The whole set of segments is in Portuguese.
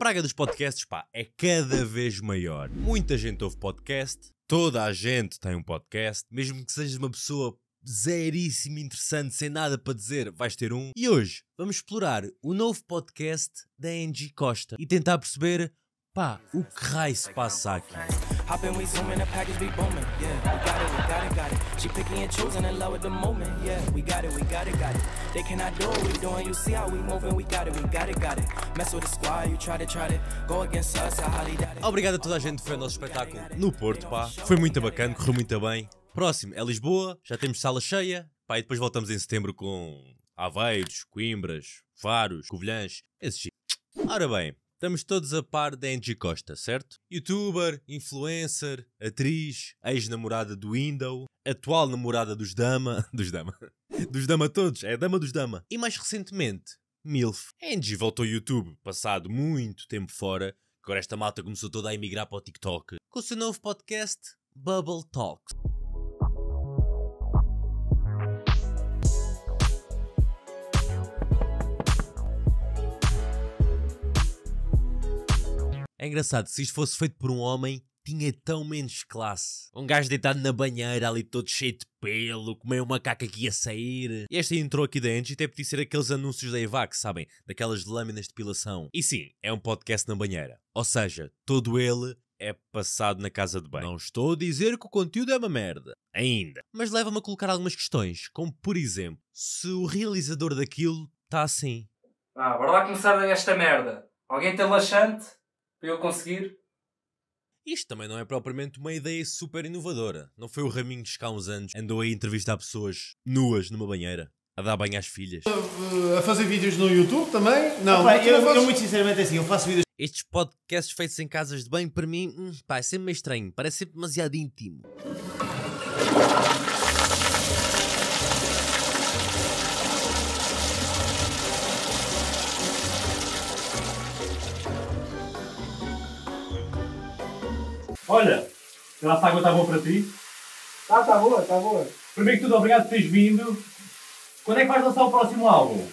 praga dos podcasts, pá, é cada vez maior. Muita gente ouve podcast, toda a gente tem um podcast, mesmo que sejas uma pessoa zeríssimo interessante, sem nada para dizer, vais ter um. E hoje vamos explorar o novo podcast da Angie Costa e tentar perceber, pá, o que raio se passa aqui. She picking and choosing in love with the moment. Yeah, we got it, we got it, got it. They cannot do what we doing. You see how we moving, we got it, we got it, got it. Mess with the squad, you try to try to go against us. I highly doubt it. Obrigado a toda a gente que foi ao nosso espetáculo no Porto, pá. Foi muito bacana, correu muito bem. Próximo é Lisboa, já temos sala cheia. Pá, e depois voltamos em setembro com Aveiros, Coimbras, Faros, Covilhãs, esses Ora bem, Estamos todos a par da Angie Costa, certo? Youtuber, influencer, atriz, ex-namorada do Window, atual namorada dos Dama. Dos Dama. Dos Dama todos, é Dama dos Dama. E mais recentemente, MILF. Angie voltou ao YouTube, passado muito tempo fora, agora esta malta começou toda a emigrar para o TikTok, com o seu novo podcast, Bubble Talks. É engraçado, se isto fosse feito por um homem, tinha tão menos classe. Um gajo deitado na banheira, ali todo cheio de pelo, com meio macaco aqui a sair. E esta entrou aqui dentro e até podia ser aqueles anúncios da Evac, sabem? Daquelas lâminas de pilação. E sim, é um podcast na banheira. Ou seja, todo ele é passado na casa de banho. Não estou a dizer que o conteúdo é uma merda. Ainda. Mas leva-me a colocar algumas questões, como por exemplo, se o realizador daquilo está assim. Ah, bora lá começar esta merda. Alguém tem laxante? para eu conseguir. Isto também não é propriamente uma ideia super inovadora. Não foi o Raminho que há uns anos andou a entrevistar pessoas nuas numa banheira? A dar banho às filhas? Eh, a, fazer vídeos no YouTube também? Não, eu, eu, muito sinceramente é assim, eu faço vídeos. Estes podcasts feitos em casas de banho, para mim, hum, pá, é sempre meio estranho. Parece sempre demasiado íntimo. Olha, se a água está boa para ti? Ah, está tá boa, está boa. Primeiro que tudo, obrigado por teres vindo. Quando é que vais lançar o próximo álbum?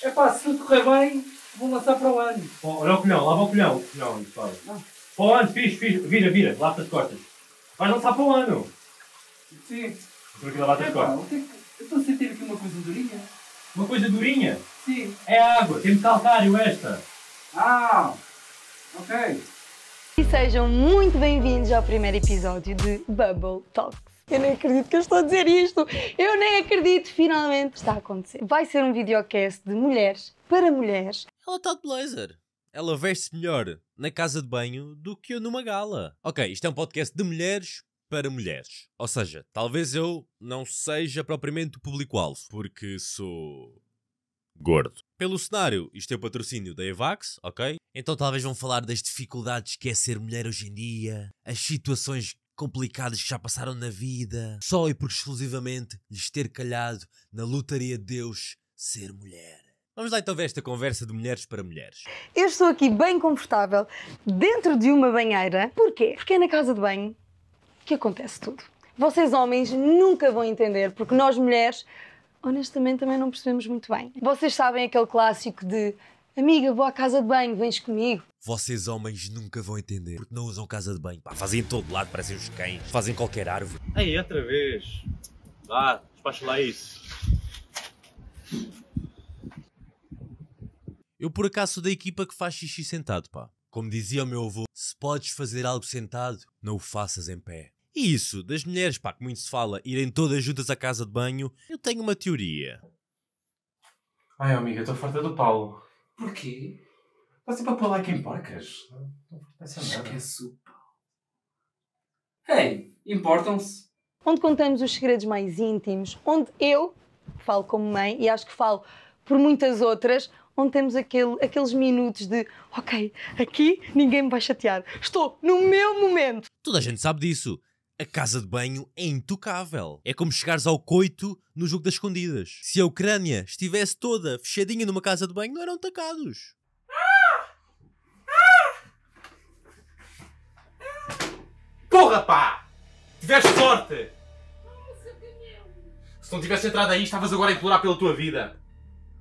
É pá, se tudo correr bem, vou lançar para o ano. olha o colhão, lava o colhão. O colhão, Para o ano, fixe, fixe. Vira, vira, lava as costas. Vais lançar para o ano. Sim. Porque lavar-te as é costas. Pá, é eu estou a sentir aqui uma coisa durinha. Uma coisa durinha? Sim. É água, tem de calcário esta. Ah, ok e sejam muito bem-vindos ao primeiro episódio de Bubble Talks. Eu nem acredito que eu estou a dizer isto. Eu nem acredito, finalmente está a acontecer. Vai ser um videocast de mulheres para mulheres. Ela está de blazer. Ela veste melhor na casa de banho do que eu numa gala. Ok, isto é um podcast de mulheres para mulheres. Ou seja, talvez eu não seja propriamente o público-alvo, porque sou gordo. Pelo cenário, isto é o patrocínio da Evax, ok? Então talvez vão falar das dificuldades que é ser mulher hoje em dia, as situações complicadas que já passaram na vida, só e por exclusivamente lhes ter calhado na lutaria de Deus ser mulher. Vamos lá então ver esta conversa de mulheres para mulheres. Eu estou aqui bem confortável, dentro de uma banheira. Porquê? Porque é na casa de banho que acontece tudo. Vocês homens nunca vão entender, porque nós mulheres honestamente também não percebemos muito bem. Vocês sabem aquele clássico de Amiga, vou à casa de banho, vens comigo. Vocês homens nunca vão entender, porque não usam casa de banho. Pá, fazem em todo lado, parecem os cães, fazem qualquer árvore. Ei, outra vez. Vá, despacha lá isso. Eu por acaso sou da equipa que faz xixi sentado, pá. Como dizia o meu avô, se podes fazer algo sentado, não o faças em pé. E isso, das mulheres, pá, que muito se fala, irem todas juntas à casa de banho, eu tenho uma teoria. Ai, amiga, estou farta do Paulo. Porquê? Está sempre a pôr lá quem porcas. Não essa Esquece o Paulo. Ei, importam-se? Onde contamos os segredos mais íntimos, onde eu falo como mãe e acho que falo por muitas outras, onde temos aquele, aqueles minutos de ok, aqui ninguém me vai chatear, estou no meu momento. Toda a gente sabe disso a casa de banho é intocável. É como chegares ao coito no jogo das escondidas. Se a Ucrânia estivesse toda fechadinha numa casa de banho, não eram tacados. Porra, pá! Tiveste sorte! Se não tivesse entrado aí, estavas agora a implorar pela tua vida.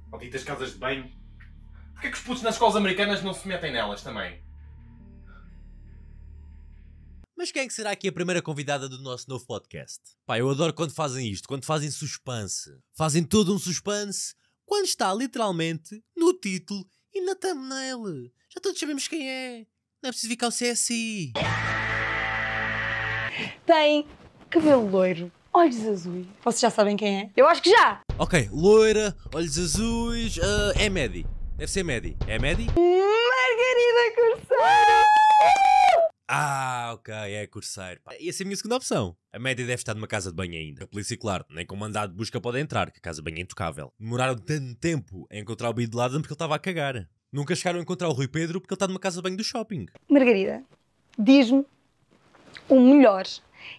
Malditas casas de banho. Porquê que os putos nas escolas americanas não se metem nelas também? Mas quem é que será aqui a primeira convidada do nosso novo podcast? Pá, eu adoro quando fazem isto, quando fazem suspense. Fazem todo um suspense quando está literalmente no título e na thumbnail. Já todos sabemos quem é. Não é preciso ficar o CSI. Tem cabelo loiro, olhos azuis. Vocês já sabem quem é? Eu acho que já! Ok, loira, olhos azuis, uh, é Maddie. Deve ser Maddie. É Maddie? Margarida Corsair! Ah, ok, é Corsair. Pá. Essa assim, é a minha segunda opção. A média deve estar numa casa de banho ainda. A polícia, claro, nem com mandado de busca pode entrar, que a casa de banho é intocável. Demoraram tanto tempo a encontrar o Bid Laden porque ele estava a cagar. Nunca chegaram a encontrar o Rui Pedro porque ele está numa casa de banho do shopping. Margarida, diz-me o melhor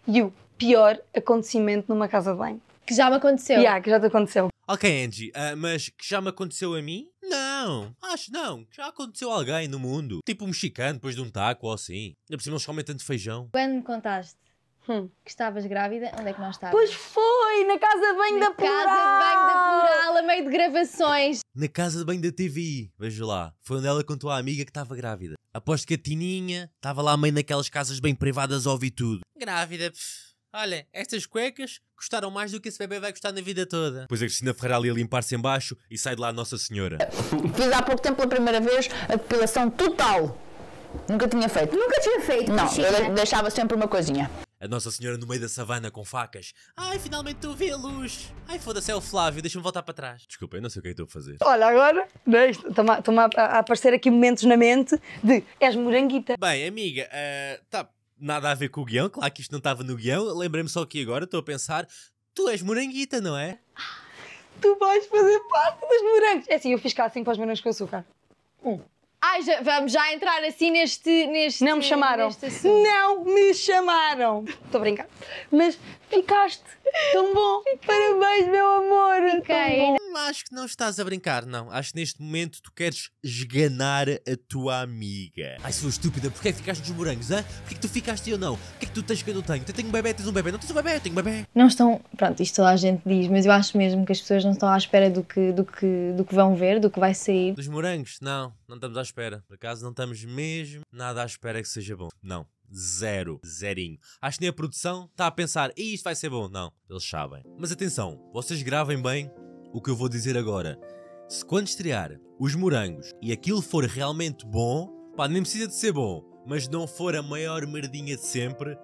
e o pior acontecimento numa casa de banho. Que já me aconteceu. Yeah, que já te aconteceu. Ok, Angie, uh, mas que já me aconteceu a mim? Não não, acho não. Já aconteceu alguém no mundo. Tipo um mexicano depois de um taco ou assim. Ainda por cima eles comem tanto feijão. Quando me contaste hum. que estavas grávida, onde é que nós estávamos? Pois foi, na casa de banho na da Plural. casa de banho da Plural, a meio de gravações. Na casa de banho da TV, veja lá. Foi onde ela contou à amiga que estava grávida. Aposto que a Tininha estava lá meio naquelas casas bem privadas a ouvir tudo. Grávida, pff. Olha, estas cuecas custaram mais do que esse bebê vai custar na vida toda. Pois a Cristina Ferreira ali a limpar-se embaixo e sai de lá a Nossa Senhora. Fiz há pouco tempo pela primeira vez a depilação total. Nunca tinha feito. Nunca tinha feito. Não, Cristina. eu deixava sempre uma coisinha. A Nossa Senhora no meio da savana com facas. Ai, finalmente estou a a luz. Ai, foda-se, é o Flávio, deixa-me voltar para trás. Desculpa, eu não sei o que é que estou a fazer. Olha, agora estão-me a, a, aparecer aqui momentos na mente de és moranguita. Bem, amiga, uh, tá nada a ver com o guião, claro que isto não estava no guião. Lembrei-me só que agora estou a pensar: tu és moranguita, não é? Tu vais fazer parte dos morangos. É assim, eu fiz cá assim para os morangos com açúcar. Um. Ai, já, vamos já entrar assim neste. neste não me chamaram. não me chamaram. Estou a brincar. Mas ficaste tão bom. Parabéns, meu amor. Okay acho que não estás a brincar, não. Acho que neste momento tu queres esganar a tua amiga. Ai, sou estúpida, porquê é que ficaste nos morangos, hã? Porquê é que tu ficaste e eu não? Porquê é que tu tens que eu não tenho? Tu tens um bebê, tens um bebê. Não tens um bebê, eu tenho um bebê. Não estão... Pronto, isto toda a gente diz, mas eu acho mesmo que as pessoas não estão à espera do que, do que, do que vão ver, do que vai sair. Dos morangos? Não, não estamos à espera. Por acaso não estamos mesmo nada à espera que seja bom. Não. Zero. Zerinho. Acho que nem a produção está a pensar, isto vai ser bom. Não, eles sabem. Mas atenção, vocês gravem bem, o que eu vou dizer agora. Se quando estrear os morangos e aquilo for realmente bom, pá, nem precisa de ser bom, mas não for a maior merdinha de sempre,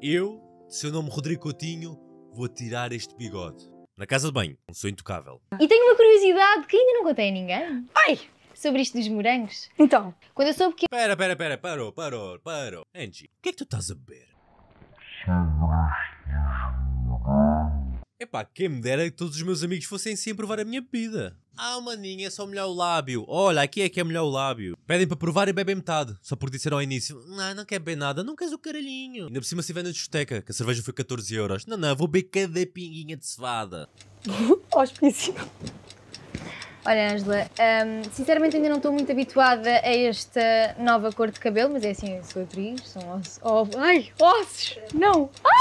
eu, seu nome Rodrigo Coutinho, vou tirar este bigode. Na casa de banho, sou intocável. E tenho uma curiosidade que ainda não contei a ninguém. Ai! Sobre isto dos morangos. Então, quando eu soube que. Pera, pera, pera, parou, parou, parou. Angie, o que é que tu estás a beber? Epá, quem me dera que todos os meus amigos fossem assim a provar a minha bebida. Ah, maninha, é só molhar o lábio. Olha, aqui é que é molhar o lábio. Pedem para provar e bebem metade. Só por disseram ao início, não, não quer beber nada, não queres o caralhinho. Ainda por cima se vê na discoteca, que a cerveja foi 14 euros. Não, não, vou beber cada pinguinha de cevada. Hospício. Olha, Angela, hum, sinceramente ainda não estou muito habituada a esta nova cor de cabelo, mas é assim, eu sou atriz, são ossos. Oh, ai, ossos! Não! Ah!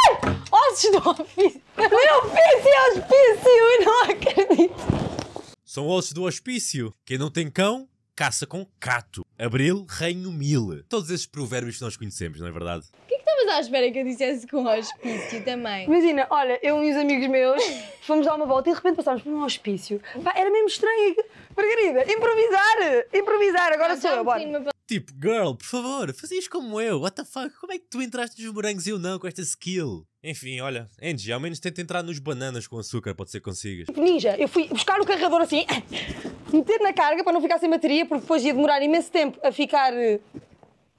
gases do ofício. Meu ofício é hospício, eu não acredito. São ossos do hospício. Quem não tem cão, caça com cato. Abril, reino mil. Todos esses provérbios que nós conhecemos, não é verdade? O que é que estavas à espera que eu dissesse com hospício também? Imagina, olha, eu e os amigos meus fomos dar uma volta e de repente passámos por um hospício. Pá, era mesmo estranho. Margarida, improvisar! Improvisar, agora não, ah, sou eu, bora. Tipo, girl, por favor, fazias como eu, what the fuck, como é que tu entraste nos morangos e eu não com esta skill? Enfim, olha, Angie, ao menos tenta entrar nos bananas com açúcar, pode ser que consigas. Tipo, ninja, eu fui buscar o carregador assim, meter na carga para não ficar sem bateria, porque depois ia demorar imenso tempo a ficar eh,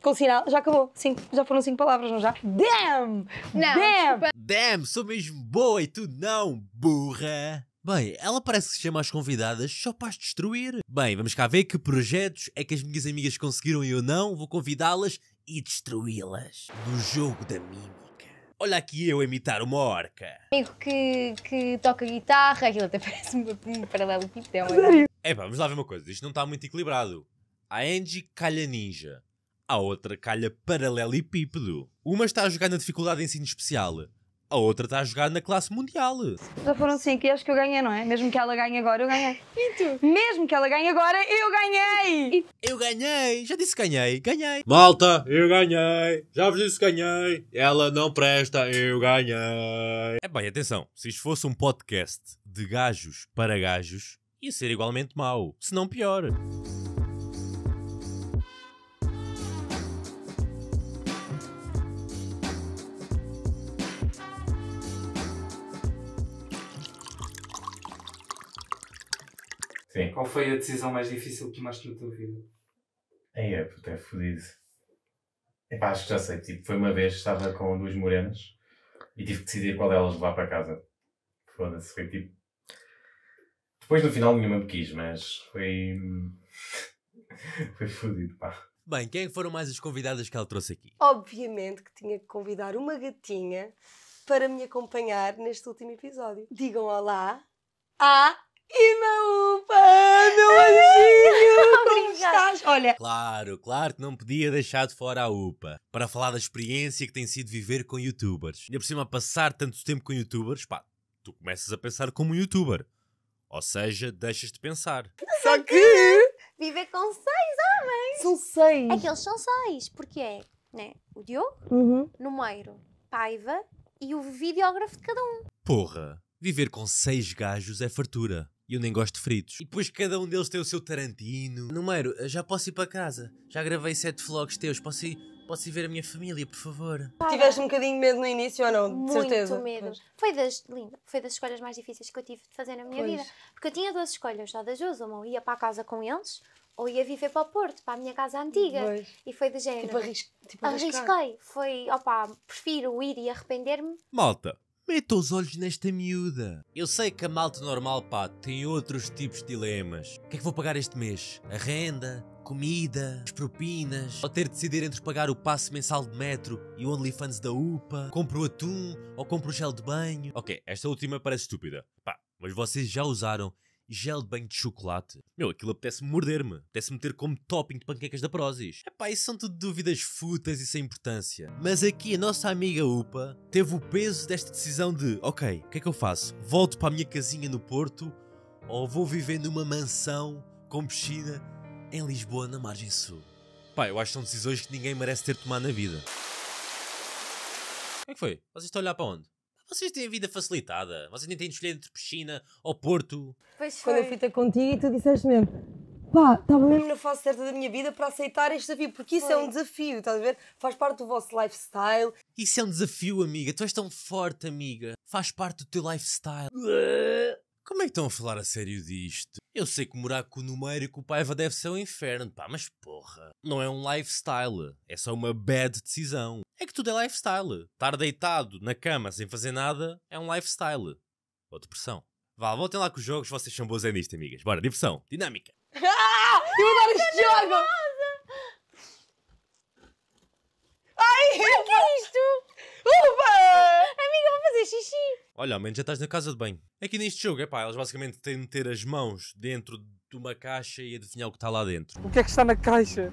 com sinal. Já acabou, sim, já foram cinco palavras, não já? Damn! Não, damn! Desculpa. Damn, sou mesmo boa e tu não, burra! Bem, ela parece que chama as convidadas só para as destruir. Bem, vamos cá ver que projetos é que as minhas amigas conseguiram e eu não. Vou convidá-las e destruí-las no jogo da mímica. Olha aqui eu imitar uma orca. Amigo que, que toca guitarra, aquilo até parece um, um paralelo pitão. Tipo é pá, vamos lá ver uma coisa, isto não está muito equilibrado. A Angie calha ninja, a outra calha paralelepípedo. Uma está a jogar na dificuldade de ensino especial, a outra está a jogar na classe mundial. Já foram cinco e acho que eu ganhei, não é? Mesmo que ela ganhe agora, eu ganhei. E tu? Mesmo que ela ganhe agora, eu ganhei! Eu ganhei! Já disse ganhei, ganhei. Malta, eu ganhei! Já vos disse ganhei! Ela não presta, eu ganhei! É bem, atenção, se isto fosse um podcast de gajos para gajos, ia ser igualmente mau, se não pior. Sim. Qual foi a decisão mais difícil que tomaste na tua vida? Aí é, puto, é fodido. Epá, acho que já sei. Tipo, foi uma vez que estava com duas morenas e tive que decidir qual delas levar para casa. Foda-se, foi tipo. Depois no final nenhuma me quis, mas foi. foi fodido, pá. Bem, quem é foram mais as convidadas que ela trouxe aqui? Obviamente que tinha que convidar uma gatinha para me acompanhar neste último episódio. Digam olá à e na UPA, meu anjinho, como estás? Olha. Claro, claro que não podia deixar de fora a UPA para falar da experiência que tem sido viver com youtubers. E por cima, passar tanto tempo com youtubers, pá, tu começas a pensar como um youtuber. Ou seja, deixas de pensar. Só que. Viver com seis homens! São seis! É que eles são seis, porque é né, o Diogo, uhum. Numeiro, Paiva e o videógrafo de cada um. Porra! Viver com seis gajos é fartura. E eu nem gosto de fritos. E depois cada um deles tem o seu Tarantino. Número, eh, já posso ir para casa. Já gravei sete vlogs teus. Posso ir, posso ir ver a minha família, por favor. Tiveste um bocadinho de medo no início ou não? De Muito certeza. medo. Pois. Foi das, linda, foi das escolhas mais difíceis que eu tive de fazer na minha pois. vida. Porque eu tinha duas escolhas, só das duas. ou ia para a casa com eles, ou ia viver para o Porto, para a minha casa antiga. Pois. E foi do género. Tipo, arris tipo arriscar. Arrisquei. Foi, opa prefiro ir e arrepender-me. Malta, Meta é os olhos nesta miúda. Eu sei que a malta normal, pá, tem outros tipos de dilemas. O que é que vou pagar este mês? A renda? comida, as propinas, ou ter de decidir entre pagar o passe mensal de metro e o OnlyFans da UPA, compro atum ou compro gel de banho. Ok, esta última parece estúpida. Pá, mas vocês já usaram gel de banho de chocolate. Meu, aquilo apetece morder-me. Apetece meter como topping de panquecas da Prozis. Epá, isso são tudo dúvidas futas e sem importância. Mas aqui a nossa amiga UPA teve o peso desta decisão de, ok, o que é que eu faço? Volto para a minha casinha no Porto ou vou viver numa mansão com piscina em Lisboa, na margem sul? Pá, eu acho que são decisões que ninguém merece ter tomado na vida. O que é que foi? Vocês estão a olhar para onde? Vocês têm a vida facilitada. Vocês nem têm de escolher entre piscina ou Porto. Pois foi. Quando eu fui contigo e tu disseste mesmo, pá, estava tá mesmo na fase certa da minha vida para aceitar este desafio, porque isso é um desafio, estás a ver? Faz parte do vosso lifestyle. Isso é um desafio, amiga. Tu és tão forte, amiga. Faz parte do teu lifestyle. Como é que estão a falar a sério disto? Eu sei que morar com o número e com o Paiva deve ser um inferno, pá, mas porra. Não é um lifestyle, é só uma bad decisão. É que tudo é lifestyle. Estar deitado na cama sem fazer nada é um lifestyle. Ou depressão. Vá, voltem lá com os jogos, vocês são boas é nisto, amigas. Bora, diversão, dinâmica. Ah, eu adoro este jogo! Ai, o é que é isto? Uva! É amiga, vou fazer xixi. Olha, ao menos já estás na casa de banho. Aqui é neste jogo, é pá, elas basicamente têm de meter as mãos dentro de uma caixa e adivinhar o que está lá dentro. O que é que está na caixa?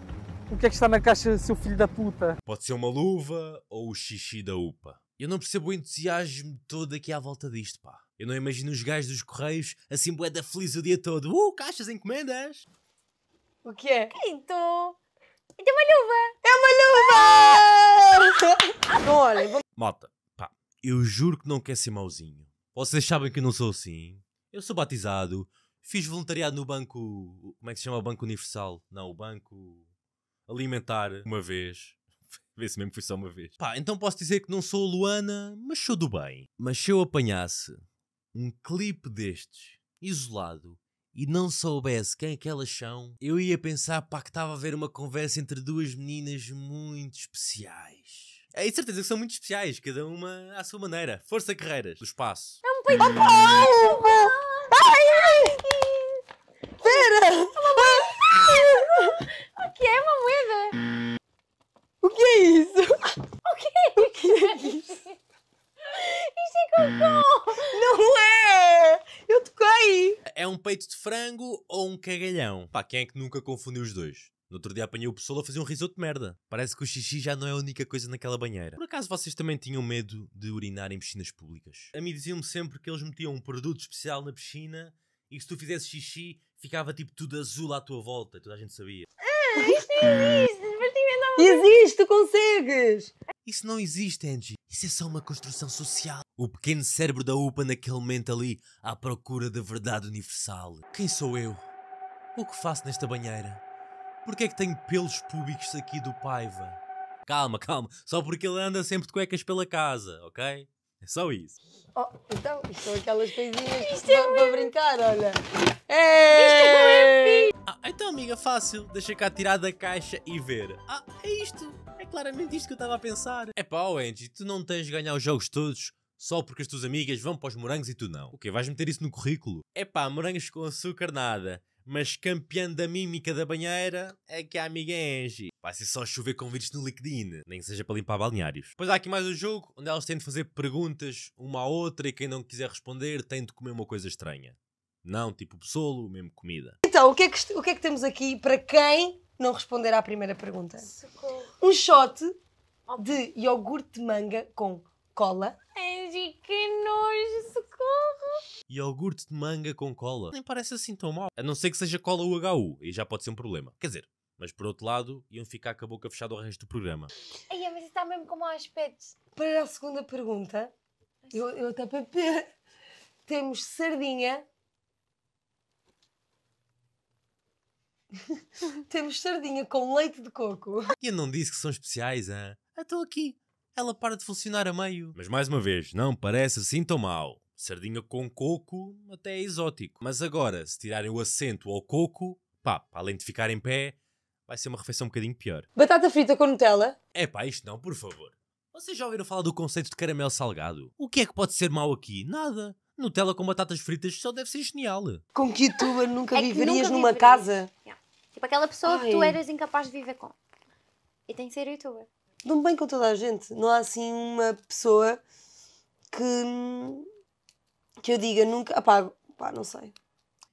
O que é que está na caixa, seu filho da puta? Pode ser uma luva ou o xixi da UPA. Eu não percebo o entusiasmo todo aqui à volta disto, pá. Eu não imagino os gajos dos correios assim boeda feliz o dia todo. Uh, caixas, encomendas! O que é? Então... Então é uma luva! É uma luva! Então olha... Vou... Malta, eu juro que não quero ser mauzinho. Vocês sabem que eu não sou assim. Eu sou batizado, fiz voluntariado no banco. Como é que se chama? O Banco Universal? Não, o Banco Alimentar, uma vez. Vê se mesmo foi só uma vez. Pá, então posso dizer que não sou a Luana, mas sou do bem. Mas se eu apanhasse um clipe destes, isolado, e não soubesse quem é que elas são, eu ia pensar pá, que estava a haver uma conversa entre duas meninas muito especiais. É certeza que são muito especiais, cada uma à sua maneira. Força carreiras do espaço. É um peito Opa! Ai! Pera! O que é uma moeda? O que é isso? O que é, o que é isso? Isto é cocô! Não é! Eu toquei! É um peito de frango ou um cagalhão? Pá, quem é que nunca confundiu os dois? No outro dia apanhei o pessoal a fazer um risoto de merda. Parece que o xixi já não é a única coisa naquela banheira. Por acaso vocês também tinham medo de urinar em piscinas públicas? A mim diziam-me sempre que eles metiam um produto especial na piscina e que se tu fizesse xixi ficava tipo tudo azul à tua volta. Toda a gente sabia. Ah, isto não existe! Mas ninguém dava Existe, tu consegues! Isso não existe, Angie. Isso é só uma construção social. O pequeno cérebro da UPA naquele momento ali à procura da verdade universal. Quem sou eu? O que faço nesta banheira? Porquê é que tenho pelos públicos aqui do Paiva? Calma, calma. Só porque ele anda sempre de cuecas pela casa, ok? É só isso. Oh, então, isto são aquelas coisinhas isto é para, brincar, olha. É... Isto é ah, então, amiga, fácil. Deixa cá tirar da caixa e ver. Ah, é isto. É claramente isto que eu estava a pensar. É pá, Angie, tu não tens de ganhar os jogos todos só porque as tuas amigas vão para os morangos e tu não. O quê? Vais meter isso no currículo? É pá, morangos com açúcar nada mas campeã da mímica da banheira é que a amiga é Angie. Vai ser só chover convites no LinkedIn, nem seja para limpar balneários. Pois há aqui mais um jogo onde elas têm de fazer perguntas uma à outra e quem não quiser responder tem de comer uma coisa estranha. Não, tipo solo, mesmo comida. Então, o que, é que, o que é que temos aqui para quem não responder à primeira pergunta? Socorro. Um shot de iogurte de manga com cola. Angie, que nojo, socorro! Iogurte de manga com cola. Nem parece assim tão mal. A não ser que seja cola UHU, e já pode ser um problema. Quer dizer, mas por outro lado, iam ficar com a boca fechada o resto do programa. Ai, mas isso está mesmo com mau aspecto. Para a segunda pergunta, eu, eu até para Temos sardinha. Temos sardinha com leite de coco. E eu não disse que são especiais, hein? Ah, estou aqui ela para de funcionar a meio. Mas mais uma vez, não parece assim tão mal. Sardinha com coco até é exótico. Mas agora, se tirarem o assento ao coco, pá, além de ficar em pé, vai ser uma refeição um bocadinho pior. Batata frita com Nutella? É pá, isto não, por favor. Vocês já ouviram falar do conceito de caramelo salgado? O que é que pode ser mau aqui? Nada. Nutella com batatas fritas só deve ser genial. Com que tu nunca é viverias nunca numa viveria. casa? Yeah. Tipo aquela pessoa Ai. que tu eras incapaz de viver com. E tem que ser youtuber dou-me bem com toda a gente. Não há assim uma pessoa que, que eu diga nunca. Apago. Ah, pá, não sei.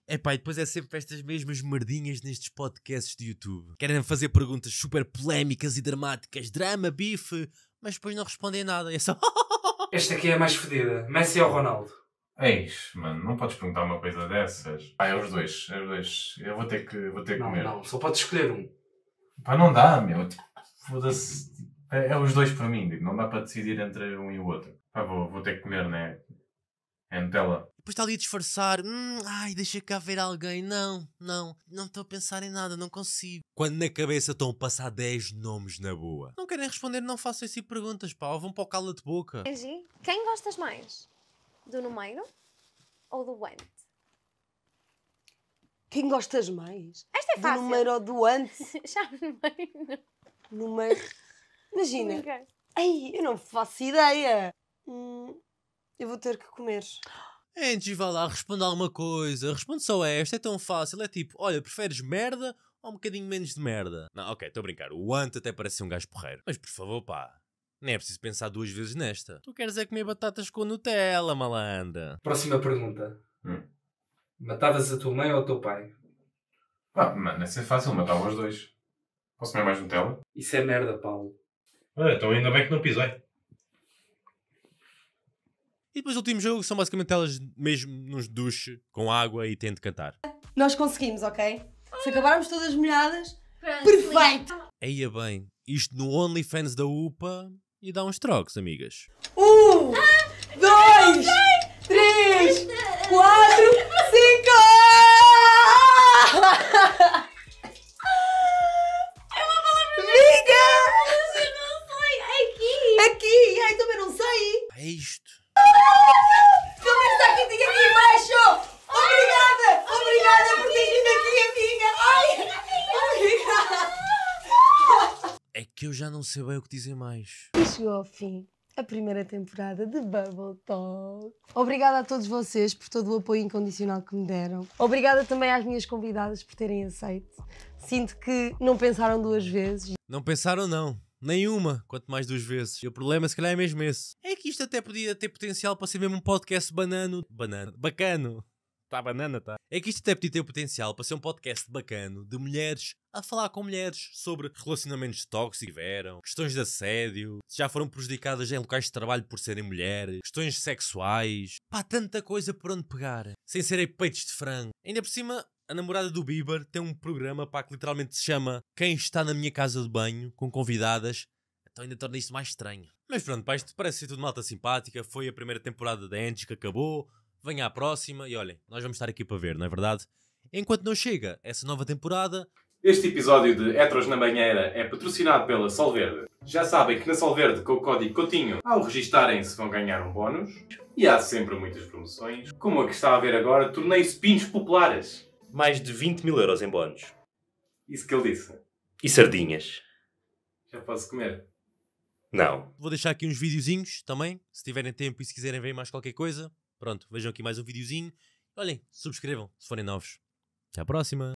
É pá, e depois é sempre estas mesmas merdinhas nestes podcasts de YouTube. Querem fazer perguntas super polémicas e dramáticas, drama, bife, mas depois não respondem nada. É só. Esta aqui é a mais fedida: Messi ou Ronaldo? Eis, é mano, não podes perguntar uma coisa dessas. Pá, é os dois, é os dois. Eu vou ter que, vou ter que não, comer. Não, só podes escolher um. Pá, não dá, meu. Tipo, foda-se. É, é os dois para mim, digo, tipo, não dá para decidir entre um e o outro. Ah, vou, vou ter que comer, né? É Nutella. Depois está ali a disfarçar, hum, ai, deixa cá ver alguém. Não, não, não estou a pensar em nada, não consigo. Quando na cabeça estão a passar 10 nomes na boa. Não querem responder, não façam assim tipo perguntas, pá, ou vão para o cala de boca. Angie, quem gostas mais? Do número ou do ante? Quem gostas mais? Esta é fácil. Do número ou do ante? Já número. Número. Imagina. Ai, eu não faço ideia. Hum, eu vou ter que comer. Angie, vá lá, responde alguma coisa. Responde só esta, é tão fácil. É tipo, olha, preferes merda ou um bocadinho menos de merda? Não, ok, estou a brincar. O Ant até parece um gajo porreiro. Mas por favor, pá. Nem é preciso pensar duas vezes nesta. Tu queres é comer batatas com Nutella, malandra. Próxima pergunta. Hum. Matavas a tua mãe ou o teu pai? Ah, mano, é é fácil. Matava os dois. Posso comer mais Nutella? Isso é merda, Paulo. Ah, então ainda bem que não pisei. E depois o último jogo são basicamente elas mesmo nos duche com água e tendo de cantar. Nós conseguimos, ok? Se acabarmos todas molhadas, perfeito! é bem, isto no OnlyFans da UPA e dá uns trocos, amigas. Um, dois, três, quatro. já não sei bem o que dizer mais. E chegou ao fim a primeira temporada de Bubble Talk. Obrigada a todos vocês por todo o apoio incondicional que me deram. Obrigada também às minhas convidadas por terem aceito. Sinto que não pensaram duas vezes. Não pensaram, não. Nenhuma, quanto mais duas vezes. E o problema, se calhar, é mesmo esse. É que isto até podia ter potencial para ser mesmo um podcast banano. Banano. Bacano está a banana, tá? É que isto até podia ter o potencial para ser um podcast bacano de mulheres a falar com mulheres sobre relacionamentos tóxicos que tiveram, questões de assédio, se já foram prejudicadas em locais de trabalho por serem mulheres, questões sexuais. Pá, tanta coisa por onde pegar, sem serem peitos de frango. Ainda por cima, a namorada do Bieber tem um programa pá, que literalmente se chama Quem Está na Minha Casa de Banho, com convidadas então ainda torna isto mais estranho. Mas pronto, pá, isto parece ser tudo malta simpática. Foi a primeira temporada da Angie que acabou venha à próxima e olhem, nós vamos estar aqui para ver, não é verdade? Enquanto não chega essa nova temporada. Este episódio de Héteros na Banheira é patrocinado pela Solverde. Já sabem que na Solverde, com o código COTINHO, ao registarem-se vão ganhar um bónus. E há sempre muitas promoções, como a que está a ver agora, tornei-se pinhos populares. Mais de 20 mil euros em bónus. Isso que ele disse. E sardinhas. Já posso comer. Não. Vou deixar aqui uns videozinhos também, se tiverem tempo e se quiserem ver mais qualquer coisa. Pronto, vejam aqui mais um videozinho. Olhem, subscrevam se forem novos. Até à próxima!